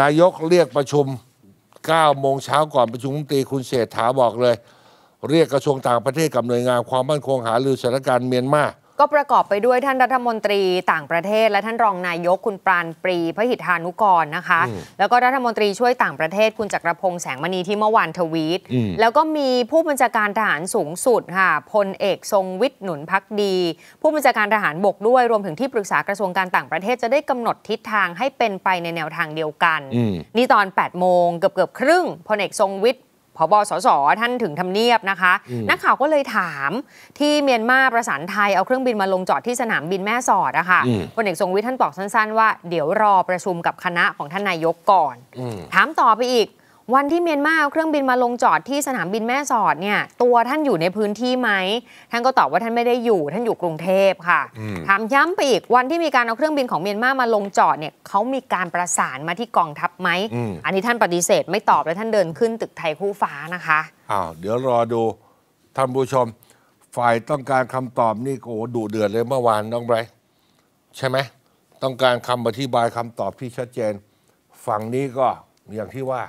นายกเรียกประชุม 9 โมงเช้าก่อนประชุมตีคุณเศรษฐาบอกเลย เรียกกระทรวงต่างประเทศกับหน่วยงานความมั่นคงหารือสถานการณ์เมียนมาก็ประกอบไปด้วยท่านรัฐมนตรีต่างประเทศ และท่านรองนายกคุณปราณปรีพระหิทธานุกรนะคะ แล้วก็รัฐมนตรีช่วยต่างประเทศ คุณจักรพงษ์แสงมณีที่เมื่อวานทวีตแล้วก็มีผู้บัญชาการทหารสูงสุดค่ะพลเอกทรงวิทย์หนุนพักดี ผู้บัญชาการทหารบกด้วยรวมถึงที่ปรึกษากระทรวงการต่างประเทศ จะได้กำหนดทิศทางให้เป็นไปในแนวทางเดียวกัน นี่ตอน 8 โมงเกือบเกือบครึ่งพลเอกทรงวิทย์พบสสท่านถึงทำเนียบนะคะ นักข่าวก็เลยถามที่เมียนมาประสานไทยเอาเครื่องบินมาลงจอดที่สนามบินแม่สอดอะคะ่ะพลเอกทรงวิทย์ท่านบอกสั้นๆ ว่าเดี๋ยวรอประชุมกับคณะของท่านนายกก่อน ถามต่อไปอีกวันที่เมียนมาเอาเครื่องบินมาลงจอดที่สนามบินแม่สอดเนี่ย ตัวท่านอยู่ในพื้นที่ไหม ท่านก็ตอบว่าท่านไม่ได้อยู่ ท่านอยู่กรุงเทพค่ะถามย้ำไปอีกวันที่มีการเอาเครื่องบินของเมียนมามาลงจอดเนี่ยเขามีการประสานมาที่กองทัพไหมอันนี้ท่านปฏิเสธไม่ตอบและท่านเดินขึ้นตึกไทยคู่ฟ้านะคะอ้าวเดี๋ยวรอดูท่านผู้ชมฝ่ายต้องการคำตอบนี่โอ้ดูเดือดเลยเมื่อวานน้องไบรใช่ไหมต้องการคำอธิบายคำตอบที่ชัดเจนฝั่งนี้ก็อย่างที่ว่า